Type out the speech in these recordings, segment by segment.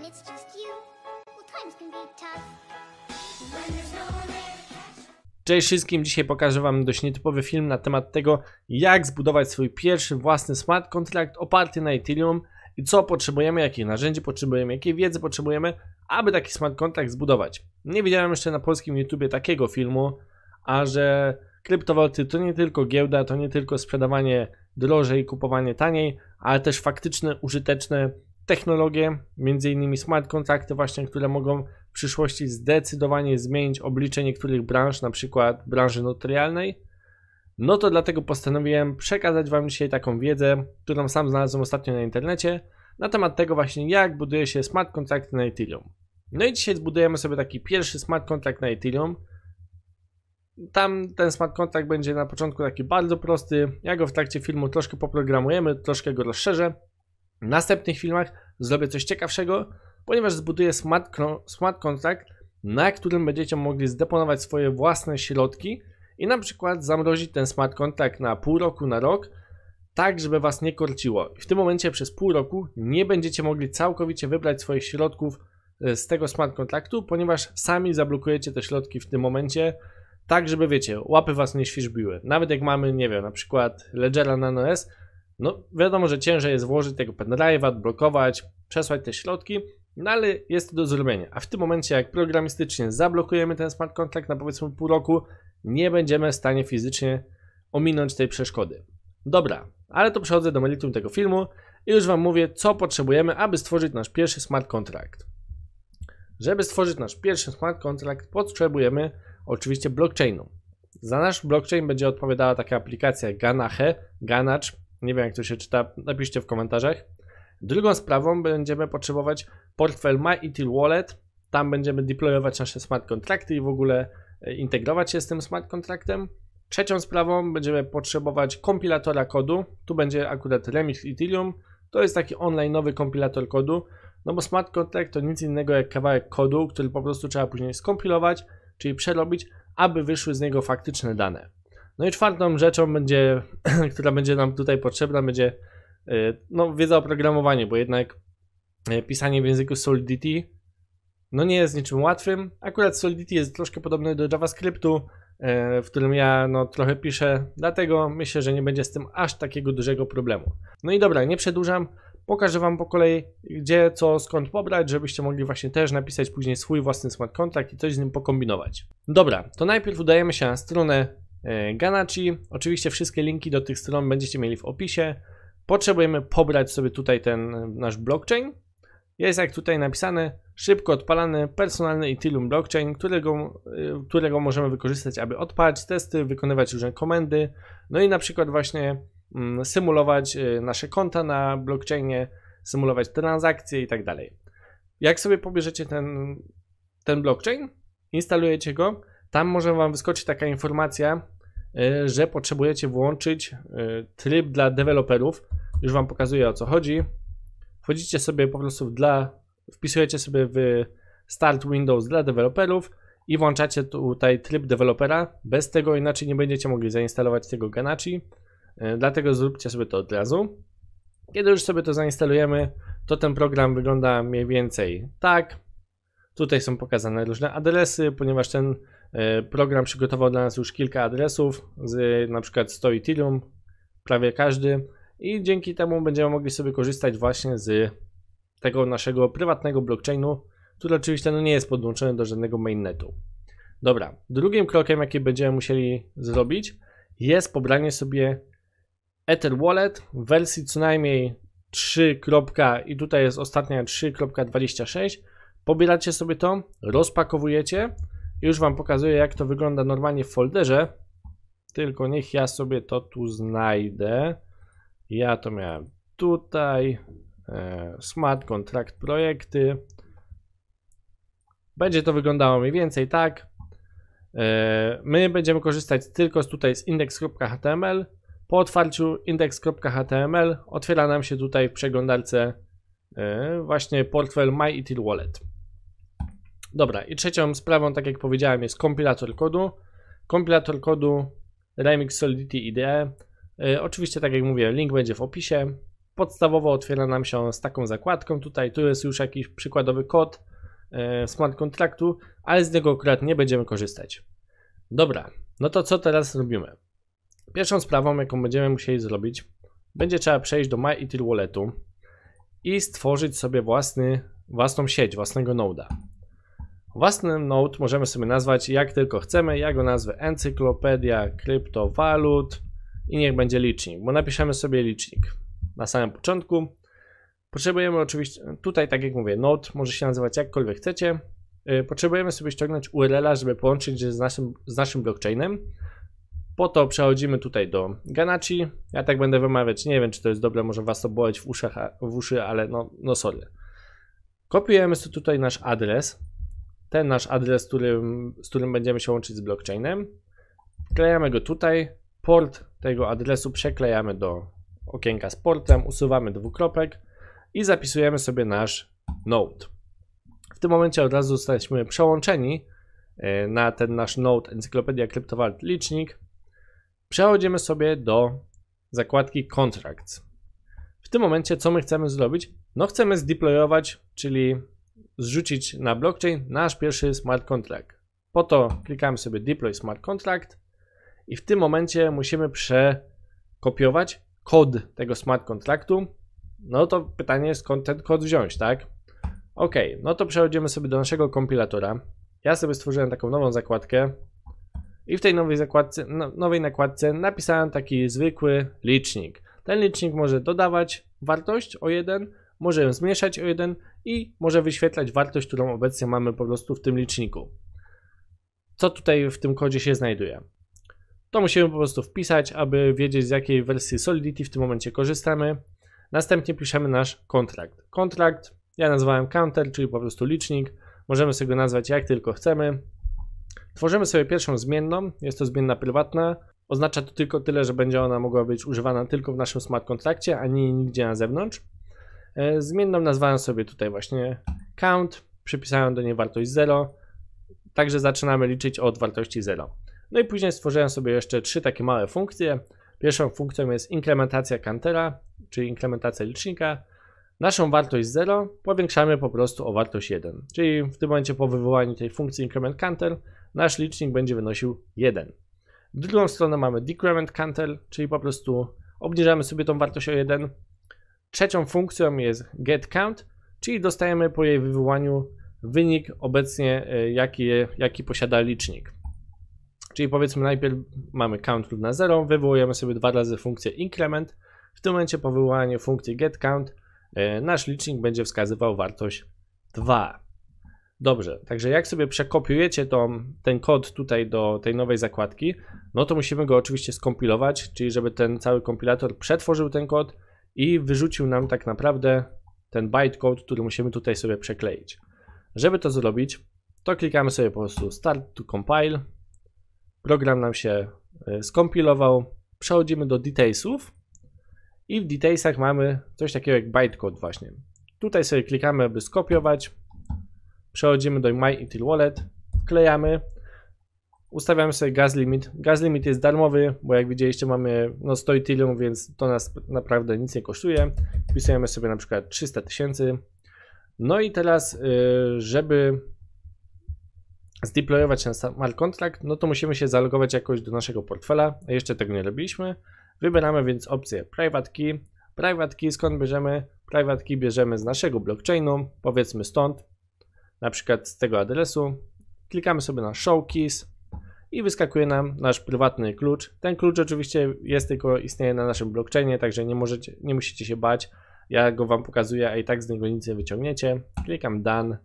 when it's just you, well, times can be tough. No Cześć wszystkim, dzisiaj pokażę Wam dość nietypowy film na temat tego, jak zbudować swój pierwszy własny smart contract oparty na Ethereum i co potrzebujemy, jakie narzędzie potrzebujemy, jakiej wiedzy potrzebujemy, aby taki smart contract zbudować. Nie widziałem jeszcze na polskim YouTubie takiego filmu, a że kryptowaluty to nie tylko giełda, to nie tylko sprzedawanie drożej, kupowanie taniej, ale też faktyczne, użyteczne technologie, między innymi smart kontrakty właśnie, które mogą w przyszłości zdecydowanie zmienić oblicze niektórych branż, na przykład branży notarialnej, no to dlatego postanowiłem przekazać Wam dzisiaj taką wiedzę, którą sam znalazłem ostatnio na internecie, na temat tego właśnie, jak buduje się smart kontrakty na Ethereum. No i dzisiaj zbudujemy sobie taki pierwszy smart kontrakt na Ethereum. Tam ten smart kontrakt będzie na początku taki bardzo prosty. Ja go w trakcie filmu troszkę poprogramujemy, troszkę go rozszerzę. W następnych filmach zrobię coś ciekawszego, ponieważ zbuduję smart, smart contract, na którym będziecie mogli zdeponować swoje własne środki i na przykład zamrozić ten smart contract na pół roku, na rok, tak żeby was nie korciło. W tym momencie przez pół roku nie będziecie mogli całkowicie wybrać swoich środków e, z tego smart contractu, ponieważ sami zablokujecie te środki w tym momencie, tak żeby wiecie, łapy was nie świszbiły. Nawet jak mamy, nie wiem, na przykład Ledgera Nano e S, no wiadomo, że ciężej jest włożyć tego pendrive'a, odblokować, przesłać te środki, no ale jest to do zrobienia. A w tym momencie, jak programistycznie zablokujemy ten smart contract na powiedzmy pół roku, nie będziemy w stanie fizycznie ominąć tej przeszkody. Dobra, ale to przechodzę do meritum tego filmu i już Wam mówię, co potrzebujemy, aby stworzyć nasz pierwszy smart contract. Żeby stworzyć nasz pierwszy smart contract, potrzebujemy oczywiście blockchainu. Za nasz blockchain będzie odpowiadała taka aplikacja Ganache, Ganacz, nie wiem, jak to się czyta, napiszcie w komentarzach. Drugą sprawą będziemy potrzebować portfel MyETL Wallet. Tam będziemy deployować nasze smart kontrakty i w ogóle e, integrować się z tym smart kontraktem. Trzecią sprawą będziemy potrzebować kompilatora kodu. Tu będzie akurat Remix Ethereum. To jest taki online nowy kompilator kodu. No bo smart contract to nic innego jak kawałek kodu, który po prostu trzeba później skompilować, czyli przerobić, aby wyszły z niego faktyczne dane. No i czwartą rzeczą będzie, która będzie nam tutaj potrzebna, będzie e, no, wiedza o programowaniu, bo jednak e, pisanie w języku Solidity no nie jest niczym łatwym. Akurat Solidity jest troszkę podobny do JavaScriptu, e, w którym ja no, trochę piszę, dlatego myślę, że nie będzie z tym aż takiego dużego problemu. No i dobra, nie przedłużam, pokażę Wam po kolei gdzie, co, skąd pobrać, żebyście mogli właśnie też napisać później swój własny smart contract i coś z nim pokombinować. Dobra, to najpierw udajemy się na stronę E, Ganachi. Oczywiście wszystkie linki do tych stron będziecie mieli w opisie. Potrzebujemy pobrać sobie tutaj ten e, nasz blockchain. Jest jak tutaj napisane, szybko odpalany personalny Ethereum blockchain, którego, e, którego możemy wykorzystać, aby odpalać testy, wykonywać różne komendy, no i na przykład właśnie mm, symulować nasze konta na blockchainie, symulować transakcje i tak dalej. Jak sobie pobierzecie ten, ten blockchain, instalujecie go, tam może Wam wyskoczyć taka informacja, y, że potrzebujecie włączyć y, tryb dla deweloperów. Już Wam pokazuję o co chodzi. Wchodzicie sobie po prostu dla, wpisujecie sobie w Start Windows dla deweloperów i włączacie tutaj tryb dewelopera. Bez tego inaczej nie będziecie mogli zainstalować tego Ganachi. Y, dlatego zróbcie sobie to od razu. Kiedy już sobie to zainstalujemy, to ten program wygląda mniej więcej tak. Tutaj są pokazane różne adresy, ponieważ ten E, program przygotował dla nas już kilka adresów, z, na przykład 100 Ethereum, prawie każdy i dzięki temu będziemy mogli sobie korzystać właśnie z tego naszego prywatnego blockchainu, który oczywiście no nie jest podłączony do żadnego mainnetu. Dobra, drugim krokiem, jaki będziemy musieli zrobić, jest pobranie sobie Ether Wallet w wersji co najmniej 3. i tutaj jest ostatnia 3.26. Pobieracie sobie to, rozpakowujecie już Wam pokazuję, jak to wygląda normalnie w folderze. Tylko niech ja sobie to tu znajdę. Ja to miałem tutaj. E, Smart Contract Projekty. Będzie to wyglądało mniej więcej tak. E, my będziemy korzystać tylko tutaj z index.html. Po otwarciu index.html otwiera nam się tutaj w przeglądarce e, właśnie portfel My Ethereum Wallet. Dobra, i trzecią sprawą, tak jak powiedziałem, jest kompilator kodu. Kompilator kodu Remix Solidity IDE. E, oczywiście, tak jak mówię, link będzie w opisie. Podstawowo otwiera nam się z taką zakładką tutaj. Tu jest już jakiś przykładowy kod yy, e, smart kontraktu, ale z niego akurat nie będziemy korzystać. Dobra, no to co teraz robimy? Pierwszą sprawą, jaką będziemy musieli zrobić, będzie trzeba przejść do MyEther Walletu i stworzyć sobie własny, własną sieć, własnego noda. Własny note możemy sobie nazwać jak tylko chcemy. Ja go nazwę encyklopedia kryptowalut i niech będzie licznik, bo napiszemy sobie licznik na samym początku. Potrzebujemy oczywiście, tutaj tak jak mówię, note może się nazywać jakkolwiek chcecie. Y, potrzebujemy sobie ściągnąć URL-a, żeby połączyć z naszym, z naszym blockchainem. Po to przechodzimy tutaj do Ganachi. Ja tak będę wymawiać, nie wiem czy to jest dobre, może was to boleć w, uszach, w uszy, ale no, no sorry. Kopiujemy sobie tutaj nasz adres, ten nasz adres, którym, z którym będziemy się łączyć z blockchainem. Wklejamy go tutaj, port tego adresu przeklejamy do okienka z portem, usuwamy dwukropek i zapisujemy sobie nasz node. W tym momencie od razu zostaliśmy przełączeni e, na ten nasz node Encyklopedia kryptowalut Licznik. Przechodzimy sobie do zakładki Contracts. W tym momencie co my chcemy zrobić? No chcemy zdeployować, czyli zrzucić na blockchain nasz pierwszy smart contract. Po to klikamy sobie deploy smart contract i w tym momencie musimy przekopiować kod tego smart kontraktu. No to pytanie jest skąd ten kod wziąć, tak? Ok, no to przechodzimy sobie do naszego kompilatora. Ja sobie stworzyłem taką nową zakładkę i w tej nowej zakładce, no, nowej nakładce napisałem taki zwykły licznik. Ten licznik może dodawać wartość o 1, może ją zmniejszać o 1, i może wyświetlać wartość, którą obecnie mamy po prostu w tym liczniku. Co tutaj w tym kodzie się znajduje? To musimy po prostu wpisać, aby wiedzieć z jakiej wersji Solidity w tym momencie korzystamy. Następnie piszemy nasz kontrakt. Kontrakt ja nazwałem counter, czyli po prostu licznik. Możemy sobie go nazwać jak tylko chcemy. Tworzymy sobie pierwszą zmienną, jest to zmienna prywatna. Oznacza to tylko tyle, że będzie ona mogła być używana tylko w naszym smart kontrakcie, a nie nigdzie na zewnątrz. E, zmienną nazwałem sobie tutaj właśnie count, przypisałem do niej wartość 0, także zaczynamy liczyć od wartości 0. No i później stworzyłem sobie jeszcze trzy takie małe funkcje. Pierwszą funkcją jest inkrementacja countera czyli inkrementacja licznika. Naszą wartość 0 powiększamy po prostu o wartość 1, czyli w tym momencie po wywołaniu tej funkcji increment counter nasz licznik będzie wynosił 1. W drugą stronę mamy decrement counter, czyli po prostu obniżamy sobie tą wartość o 1, Trzecią funkcją jest getCount, czyli dostajemy po jej wywołaniu wynik obecnie, e, jaki, jaki posiada licznik. Czyli powiedzmy najpierw mamy count równa 0, wywołujemy sobie dwa razy funkcję increment. W tym momencie po wywołaniu funkcji getCount e, nasz licznik będzie wskazywał wartość 2. Dobrze, także jak sobie przekopiujecie tą, ten kod tutaj do tej nowej zakładki, no to musimy go oczywiście skompilować, czyli żeby ten cały kompilator przetworzył ten kod, i wyrzucił nam tak naprawdę ten bytecode, który musimy tutaj sobie przekleić. Żeby to zrobić, to klikamy sobie po prostu Start to Compile. Program nam się e, skompilował. Przechodzimy do Detailsów i w Detailsach mamy coś takiego jak bytecode właśnie. Tutaj sobie klikamy, aby skopiować. Przechodzimy do My Intel Wallet, wklejamy Ustawiamy sobie gaz limit. Gaz limit jest darmowy, bo jak widzieliście mamy no 100 tylion, więc to nas naprawdę nic nie kosztuje. Wpisujemy sobie na przykład 300 tysięcy. No i teraz, y, żeby zdeployować ten smart contract, no to musimy się zalogować jakoś do naszego portfela. Jeszcze tego nie robiliśmy. Wybieramy więc opcję private key. Private key skąd bierzemy? Private key bierzemy z naszego blockchainu, powiedzmy stąd, na przykład z tego adresu. Klikamy sobie na show keys i wyskakuje nam nasz prywatny klucz. Ten klucz oczywiście jest tylko, istnieje na naszym blockchainie, także nie, możecie, nie musicie się bać. Ja go Wam pokazuję, a i tak z niego nic nie wyciągniecie. Klikam done.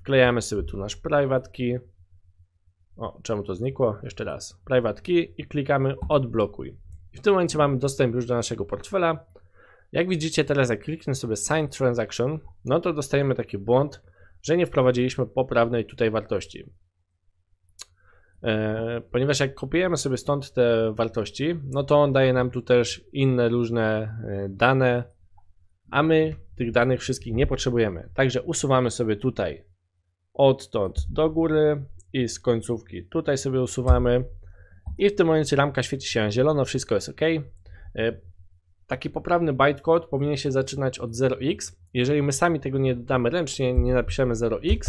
Wklejamy sobie tu nasz private key. O, czemu to znikło? Jeszcze raz. Private key i klikamy odblokuj. I w tym momencie mamy dostęp już do naszego portfela. Jak widzicie teraz, jak kliknę sobie Sign Transaction, no to dostajemy taki błąd, że nie wprowadziliśmy poprawnej tutaj wartości. E, ponieważ jak kopiujemy sobie stąd te wartości, no to on daje nam tu też inne różne e, dane, a my tych danych wszystkich nie potrzebujemy. Także usuwamy sobie tutaj odtąd do góry i z końcówki tutaj sobie usuwamy. I w tym momencie ramka świeci się zielono, wszystko jest ok. E, taki poprawny bytecode powinien się zaczynać od 0x. Jeżeli my sami tego nie dodamy ręcznie, nie napiszemy 0x,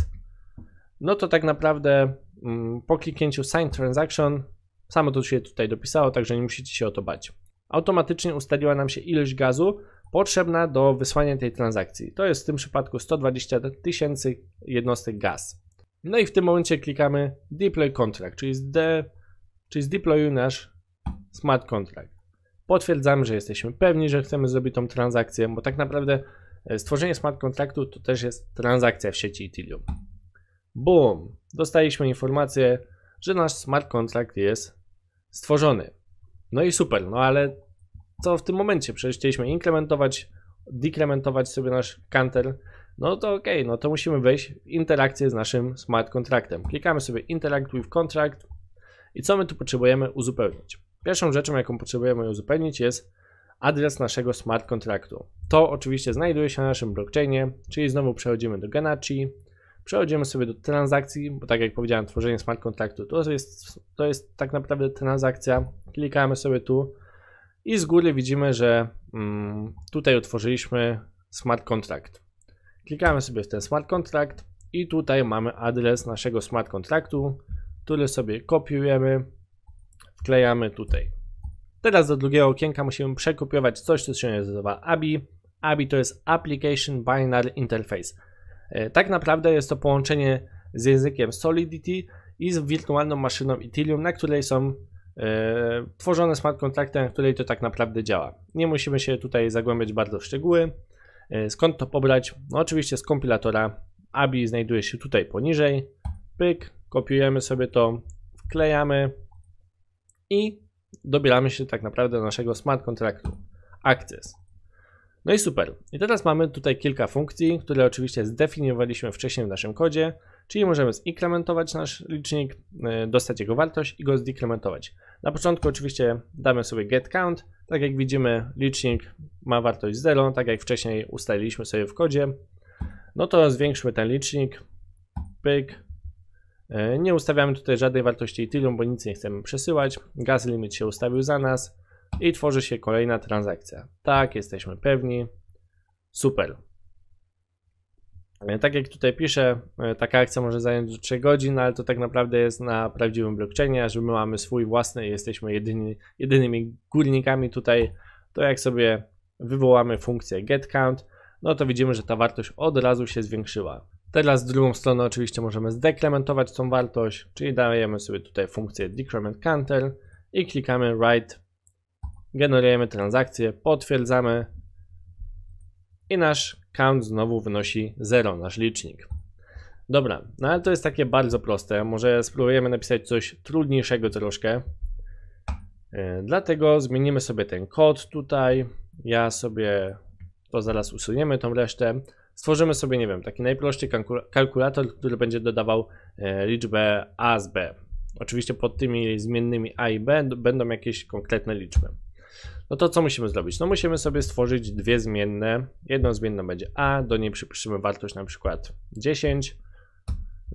no to tak naprawdę Mm, po kliknięciu Sign Transaction samo to się tutaj dopisało, także nie musicie się o to bać. Automatycznie ustaliła nam się ilość gazu potrzebna do wysłania tej transakcji. To jest w tym przypadku 120 tysięcy jednostek gaz. No i w tym momencie klikamy Deploy Contract, czyli, zde, czyli zdeployuj nasz smart contract. Potwierdzamy, że jesteśmy pewni, że chcemy zrobić tą transakcję, bo tak naprawdę e, stworzenie smart kontraktu to też jest transakcja w sieci Ethereum. Boom! Dostaliśmy informację, że nasz smart kontrakt jest stworzony. No i super, no ale co w tym momencie? Przecież chcieliśmy inkrementować, dekrementować sobie nasz counter. No to ok, no to musimy wejść w interakcję z naszym smart kontraktem. Klikamy sobie Interact with Contract i co my tu potrzebujemy uzupełnić? Pierwszą rzeczą, jaką potrzebujemy uzupełnić jest adres naszego smart kontraktu. To oczywiście znajduje się na naszym blockchainie, czyli znowu przechodzimy do Ganachi, Przechodzimy sobie do transakcji, bo tak jak powiedziałem, tworzenie smart kontraktu to jest, to jest tak naprawdę transakcja. Klikamy sobie tu i z góry widzimy, że mm, tutaj otworzyliśmy smart contract. Klikamy sobie w ten smart contract i tutaj mamy adres naszego smart kontraktu, który sobie kopiujemy, wklejamy tutaj. Teraz do drugiego okienka musimy przekopiować coś, co się nazywa ABI. ABI to jest Application Binary Interface. E, tak naprawdę jest to połączenie z językiem Solidity i z wirtualną maszyną Ethereum, na której są e, tworzone smart kontrakty, na której to tak naprawdę działa. Nie musimy się tutaj zagłębiać bardzo w szczegóły. E, skąd to pobrać? No oczywiście z kompilatora ABI znajduje się tutaj poniżej. Pyk, kopiujemy sobie to, wklejamy i dobieramy się tak naprawdę do naszego smart kontraktu. Access. No i super. I teraz mamy tutaj kilka funkcji, które oczywiście zdefiniowaliśmy wcześniej w naszym kodzie, czyli możemy zinkrementować nasz licznik, e, dostać jego wartość i go zdekrementować. Na początku oczywiście damy sobie get count. Tak jak widzimy, licznik ma wartość 0, tak jak wcześniej ustaliliśmy sobie w kodzie. No to zwiększmy ten licznik. Pyk. E, nie ustawiamy tutaj żadnej wartości Ethereum, bo nic nie chcemy przesyłać. Gas limit się ustawił za nas i tworzy się kolejna transakcja. Tak, jesteśmy pewni. Super. E, tak jak tutaj piszę, e, taka akcja może zająć do 3 godzin, ale to tak naprawdę jest na prawdziwym blockchainie, że my mamy swój własny i jesteśmy jedyni, jedynymi górnikami tutaj. To jak sobie wywołamy funkcję getCount, no to widzimy, że ta wartość od razu się zwiększyła. Teraz z drugą stroną oczywiście możemy zdekrementować tą wartość, czyli dajemy sobie tutaj funkcję decrement i klikamy write generujemy transakcję, potwierdzamy i nasz count znowu wynosi 0, nasz licznik. Dobra, no ale to jest takie bardzo proste, może spróbujemy napisać coś trudniejszego troszkę. E, dlatego zmienimy sobie ten kod tutaj, ja sobie to zaraz usuniemy tą resztę. Stworzymy sobie, nie wiem, taki najprostszy kalkulator, który będzie dodawał e, liczbę A z B. Oczywiście pod tymi zmiennymi A i B będą jakieś konkretne liczby. No to co musimy zrobić? No musimy sobie stworzyć dwie zmienne. Jedną zmienną będzie a, do niej przypiszemy wartość na przykład 10.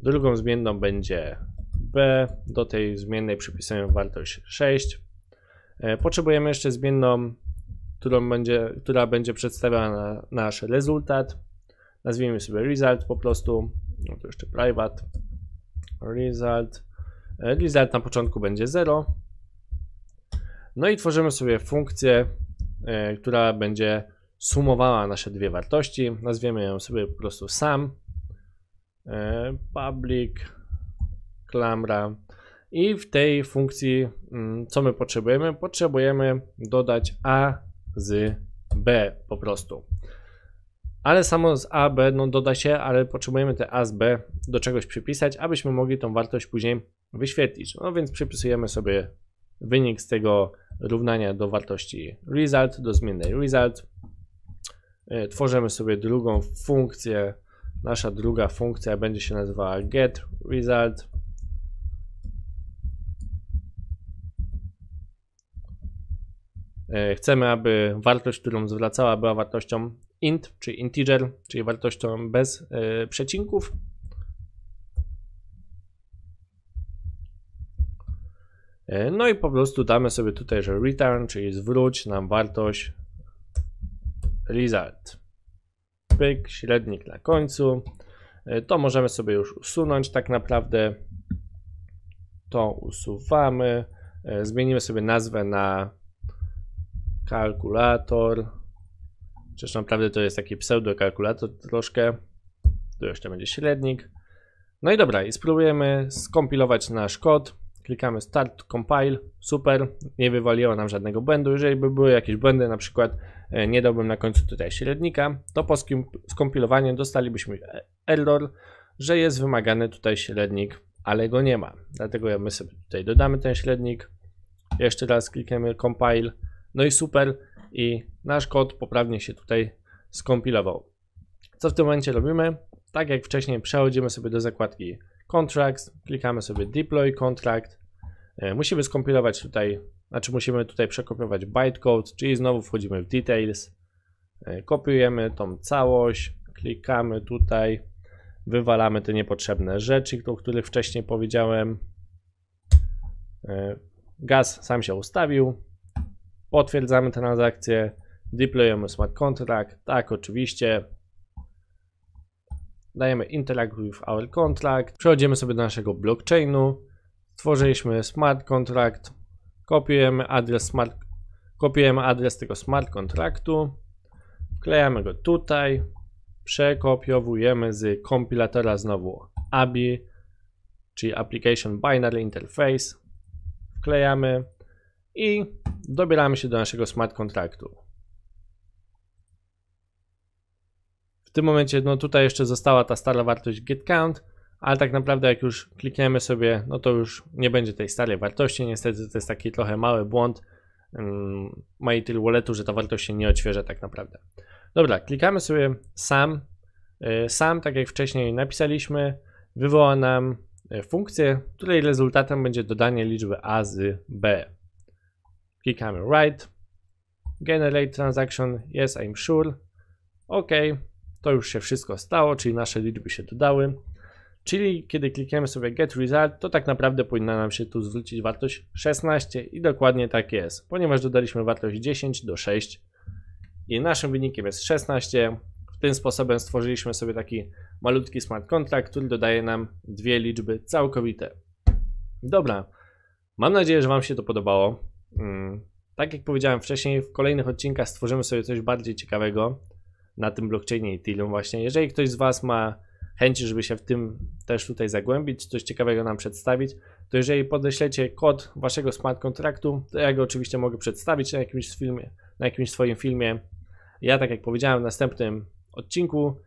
Drugą zmienną będzie b, do tej zmiennej przypisujemy wartość 6. E, potrzebujemy jeszcze zmienną, którą będzie, która będzie przedstawiała nasz rezultat. Nazwijmy sobie result po prostu. No to jeszcze private. Result. E, result na początku będzie 0 no i tworzymy sobie funkcję, e, która będzie sumowała nasze dwie wartości. Nazwiemy ją sobie po prostu sam. E, public klamra. I w tej funkcji, mm, co my potrzebujemy? Potrzebujemy dodać A z B po prostu. Ale samo z A, B no doda się, ale potrzebujemy te A z B do czegoś przypisać, abyśmy mogli tą wartość później wyświetlić. No więc przypisujemy sobie wynik z tego równania do wartości result, do zmiennej result. E, tworzymy sobie drugą funkcję. Nasza druga funkcja będzie się nazywała get_result e, Chcemy, aby wartość, którą zwracała, była wartością int, czyli integer, czyli wartością bez e, przecinków. E, no i po prostu damy sobie tutaj, że return, czyli zwróć nam wartość result. Pyk, średnik na końcu. E, to możemy sobie już usunąć tak naprawdę. To usuwamy. E, zmienimy sobie nazwę na kalkulator. Chociaż naprawdę to jest taki pseudokalkulator troszkę. Tu jeszcze będzie średnik. No i dobra, i spróbujemy skompilować nasz kod. Klikamy Start Compile, super, nie wywaliło nam żadnego błędu. Jeżeli by były jakieś błędy, na przykład e, nie dałbym na końcu tutaj średnika, to po skompilowaniu dostalibyśmy e, error, że jest wymagany tutaj średnik, ale go nie ma. Dlatego my sobie tutaj dodamy ten średnik, jeszcze raz klikamy Compile, no i super, i nasz kod poprawnie się tutaj skompilował. Co w tym momencie robimy? Tak jak wcześniej przechodzimy sobie do zakładki Contracts. klikamy sobie deploy contract. E, musimy skompilować tutaj, znaczy musimy tutaj przekopiować bytecode, czyli znowu wchodzimy w details. E, kopiujemy tą całość, klikamy tutaj, wywalamy te niepotrzebne rzeczy, o których wcześniej powiedziałem. E, gaz sam się ustawił. Potwierdzamy transakcję, deployujemy smart contract, tak oczywiście, dajemy interact with our contract, przechodzimy sobie do naszego blockchainu, stworzyliśmy smart contract, kopiujemy adres smart, kopiujemy adres tego smart kontraktu, wklejamy go tutaj, przekopiowujemy z kompilatora znowu ABI, czyli Application Binary Interface, wklejamy i dobieramy się do naszego smart kontraktu. tym momencie, no tutaj jeszcze została ta stara wartość getCount, ale tak naprawdę jak już klikniemy sobie, no to już nie będzie tej starej wartości. Niestety to jest taki trochę mały błąd um, mm, MyTil Walletu, że ta wartość się nie odświeża tak naprawdę. Dobra, klikamy sobie sam. Y, sam, tak jak wcześniej napisaliśmy, wywoła nam y, funkcję, której rezultatem będzie dodanie liczby A z B. Klikamy Write, Generate Transaction, Yes, I'm sure, OK, to już się wszystko stało, czyli nasze liczby się dodały. Czyli kiedy klikniemy sobie Get Result, to tak naprawdę powinna nam się tu zwrócić wartość 16 i dokładnie tak jest, ponieważ dodaliśmy wartość 10 do 6 i naszym wynikiem jest 16. W tym sposobem stworzyliśmy sobie taki malutki smart contract, który dodaje nam dwie liczby całkowite. Dobra, mam nadzieję, że Wam się to podobało. Mm, tak jak powiedziałem wcześniej, w kolejnych odcinkach stworzymy sobie coś bardziej ciekawego na tym blockchainie Ethereum właśnie. Jeżeli ktoś z Was ma chęci, żeby się w tym też tutaj zagłębić, coś ciekawego nam przedstawić, to jeżeli podeślecie kod Waszego smart kontraktu, to ja go oczywiście mogę przedstawić na jakimś filmie, na jakimś swoim filmie. Ja, tak jak powiedziałem w następnym odcinku,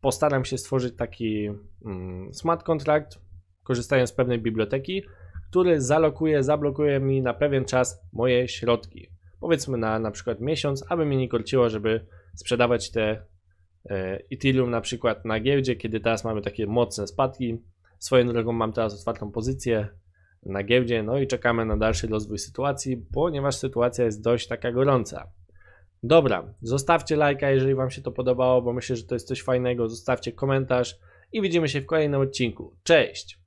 postaram się stworzyć taki mm, smart kontrakt, korzystając z pewnej biblioteki, który zalokuje, zablokuje mi na pewien czas moje środki. Powiedzmy na na przykład miesiąc, aby mnie nie korciło, żeby sprzedawać te e, Ethereum na przykład na giełdzie, kiedy teraz mamy takie mocne spadki. Swoją drogą mam teraz otwartą pozycję na giełdzie, no i czekamy na dalszy rozwój sytuacji, ponieważ sytuacja jest dość taka gorąca. Dobra, zostawcie lajka, jeżeli Wam się to podobało, bo myślę, że to jest coś fajnego. Zostawcie komentarz i widzimy się w kolejnym odcinku. Cześć!